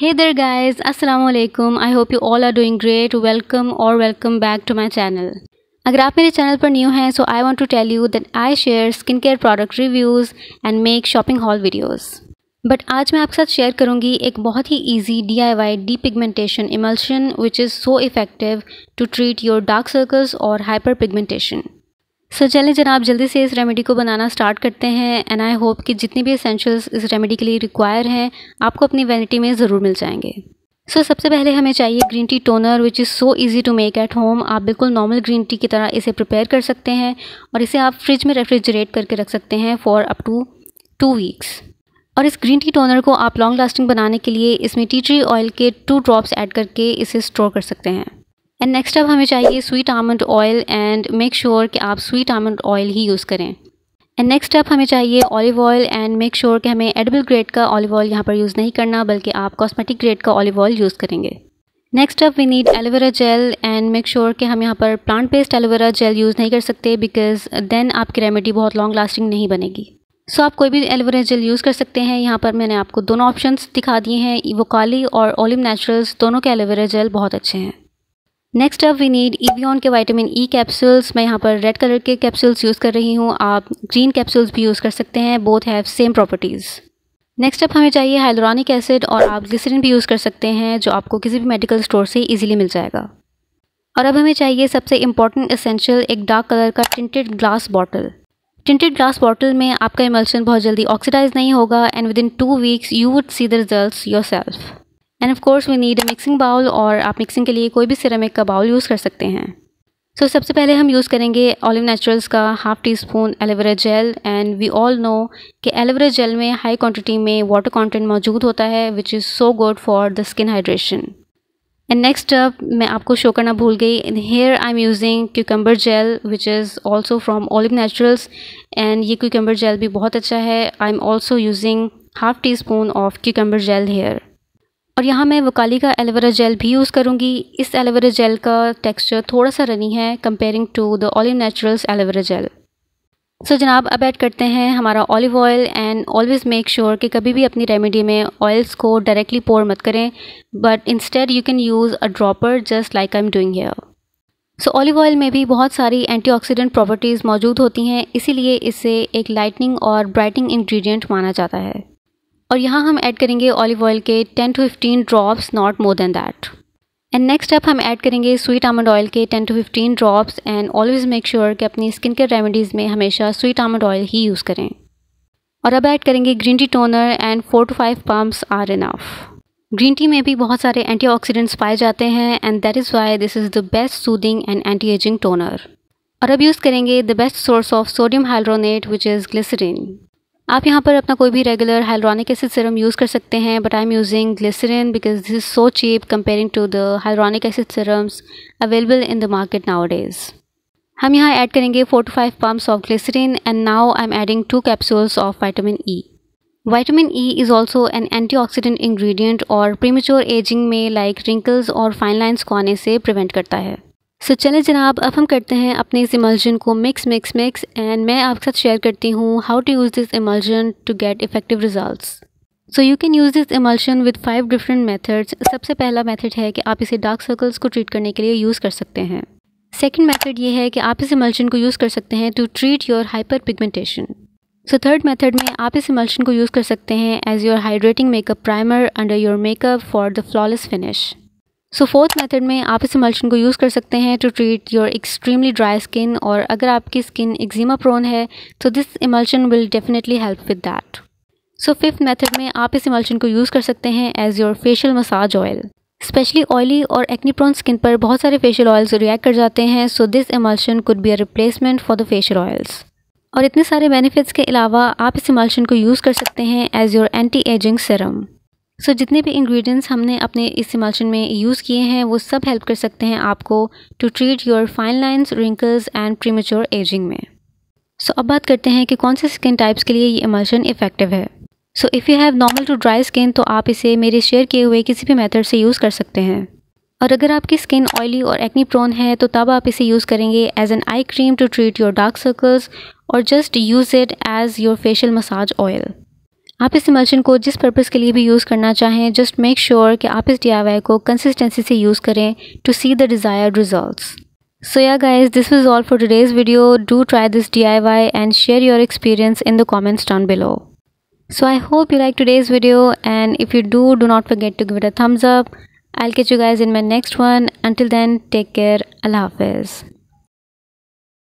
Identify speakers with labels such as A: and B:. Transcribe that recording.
A: Hey there guys assalamu I hope you all are are great welcome और welcome back to my channel अगर आप मेरे चैनल पर न्यू हैं so I want to tell you that I share skin care product reviews and make shopping haul videos but आज मैं आपके साथ शेयर करूँगी एक बहुत ही easy D I Y depigmentation emulsion which is so effective to treat your dark circles और hyper hyperpigmentation so so, चलें जनाब जल्दी से इस रेमेडी को बनाना स्टार्ट करते हैं एंड आई होप कि जितने भी एसेंशियल्स इस रेमेडी के लिए रिक्वायर हैं आपको अपनी वैनिटी में ज़रूर मिल जाएंगे सो so, सबसे पहले हमें चाहिए green tea toner which is so easy to make at home आप बिल्कुल नॉर्मल ग्रीन टी की तरह इसे प्रिपेयर कर सकते हैं और इसे आप फ्रिज में रेफ्रिजरेट करके रख सकते हैं for up to two weeks और इस ग्रीन टी टोनर को आप लॉन्ग लास्टिंग बनाने के लिए इसमें टी ट्री ऑयल के टू ड्रॉप्स ऐड करके इसे स्टोर कर सकते हैं एंड नेक्स्ट अब हमें चाहिए sweet almond oil and make sure कि आप स्वीट आमंड ऑयल ही यूज़ करें एंड नेक्स्ट स्टेप हमें चाहिए olive oil and make sure कि हमें एडिबल ग्रेड का ऑलिव ऑयल यहाँ पर यूज़ नहीं करना बल्कि आप कॉस्मेटिक ग्रेड का ऑलिव ऑयल यूज़ करेंगे next up we need aloe vera gel and make sure कि हम यहाँ पर plant based aloe vera gel use नहीं कर सकते बिकॉज देन आपकी रेमेडी बहुत लॉन्ग लास्टिंग नहीं बनेगी सो so, आप कोई भी एलोवेरा जेल यूज़ कर सकते हैं यहाँ पर मैंने आपको दोनों ऑप्शंस दिखा दिए हैं वोकाली और ओलिव नेचुरल्स दोनों के एलोवेरा जेल बहुत अच्छे हैं नेक्स्ट अब वी नीड ईवियन के विटामिन ई कैप्सूल्स मैं यहाँ पर रेड कलर के कैप्सूल्स यूज़ कर रही हूँ आप ग्रीन कैप्सूल्स भी यूज़ कर सकते हैं both have same properties next up हमें चाहिए हाइलोरानिक एसिड और आप ग्लिसरीन भी यूज़ कर सकते हैं जो आपको किसी भी मेडिकल स्टोर से इजीली मिल जाएगा और अब हमें चाहिए सबसे इम्पॉर्टेंट एसेंशियल एक डार्क कलर का tinted glass bottle tinted glass bottle में आपका इमल्शन बहुत जल्दी ऑक्सीडाइज नहीं होगा and with in two weeks you would see the result yourself and of course we need a mixing bowl और आप मिक्सिंग के लिए कोई भी सिरेमिक का बाउल यूज़ कर सकते हैं सो so, सबसे पहले हम यूज़ करेंगे ऑलिव नेचुरल्स का half teaspoon aloe vera gel and we all know कि एलोवेरा जेल में हाई क्वांटिटी में वाटर कंटेंट मौजूद होता है which is so good for the skin hydration and next up मैं आपको शो करना भूल गई here I am using cucumber gel which is also from Olive Naturals and ये क्यूकम्बर जेल भी बहुत अच्छा है I am also using half teaspoon of cucumber gel here और यहाँ मैं वकाली का एलोवेरा जेल भी यूज़ करूँगी इस एलोवेरा जेल का टेक्सचर थोड़ा सा रनी है comparing to the Olive Naturals aloe vera gel so so, जनाब अब ऐड करते हैं हमारा olive oil and always make sure कि कभी भी अपनी रेमेडी में ऑयल्स को डायरेक्टली पोर मत करें but instead you can use a dropper just like I am doing here so olive oil में भी बहुत सारी एंटीऑक्सीडेंट प्रॉपर्टीज़ मौजूद होती हैं इसीलिए इसे एक लाइटनिंग और ब्राइटनिंग इंग्रेडिएंट माना जाता है और यहाँ हम ऐड करेंगे ऑलिव ऑयल के 10 to 15 drops not more than that and next step हम ऐड करेंगे स्वीट आमंड ऑयल के 10 to 15 drops and always make sure कि अपनी स्किन केयर रेमेडीज़ में हमेशा स्वीट आमंड ऑयल ही यूज़ करें और अब ऐड करेंगे green tea toner and four to five pumps are enough green tea में भी बहुत सारे ऑक्सीडेंट्स पाए जाते हैं and that is why this is the best soothing and anti ageing toner और अब यूज़ करेंगे the best source of sodium hyaluronate which is glycerine आप यहाँ पर अपना कोई भी regular hyaluronic acid serum use कर सकते हैं but I am using glycerine because this is so cheap comparing to the hyaluronic acid serums available in the market nowadays हम यहाँ ऐड करेंगे four to five pumps of glycerine and now I am adding two capsules of vitamin E vitamin E is also an antioxidant ingredient और premature ageing में like wrinkles और fine lines को आने से prevent करता है सो so, चले जनाब अब हम करते हैं अपने इस इमल्जन को मिक्स मिक्स मिक्स एंड मैं आपके साथ शेयर करती हूँ how to use this emulsion to get effective results so you can use this emulsion with five different methods सबसे पहला मेथड है कि आप इसे डार्क सर्कल्स को ट्रीट करने के लिए यूज़ कर सकते हैं सेकेंड मैथड ये है कि आप इस इमल्शन को यूज़ कर सकते हैं to treat your hyperpigmentation so third method में आप इस इमल्शन को यूज़ कर सकते हैं as your hydrating makeup primer under your makeup for the flawless finish so fourth method में आप इस इमल्शन को यूज़ कर सकते हैं to treat your extremely dry skin और अगर आपकी स्किन एक्जिमा प्रोन है तो this emulsion will definitely help with that so fifth method में आप इस इमल्शन को यूज़ कर सकते हैं as your facial massage oil specially oily और एक्नी प्रोन स्किन पर बहुत सारे फेशियल ऑयल्स रिएक्ट कर जाते हैं so this emulsion could be a replacement for the facial oils और इतने सारे बेनिफिट्स के अलावा आप इस इमल्शन को यूज़ कर सकते हैं as your anti ageing serum so so, जितने भी इंग्रेडिएंट्स हमने अपने इस इमल्शन में यूज़ किए हैं वो सब हेल्प कर सकते हैं आपको to treat your fine lines wrinkles and premature ageing में सो so, अब बात करते हैं कि कौन से स्किन टाइप्स के लिए ये इमल्शन इफ़ेक्टिव है so if you have normal to dry skin तो आप इसे मेरे शेयर किए हुए किसी भी मेथड से यूज़ कर सकते हैं और अगर आपकी स्किन ऑयली और एक्नी प्रोन है तो तब आप इसे यूज़ करेंगे as an eye cream to treat your dark circles और just use it as your facial massage oil आप इस इमल्शन को जिस पर्पज़ के लिए भी यूज़ करना चाहें जस्ट मेक श्योर कि आप इस डी को कंसिस्टेंसी से यूज़ करें to see the desired results So yeah guys, this was all for today's video. Do try this DIY and share your experience in the comments down below. So I hope you like today's video and if you do, do not forget to give it a thumbs up. I'll catch you guys in my next one. Until then, take care. Allah Hafiz.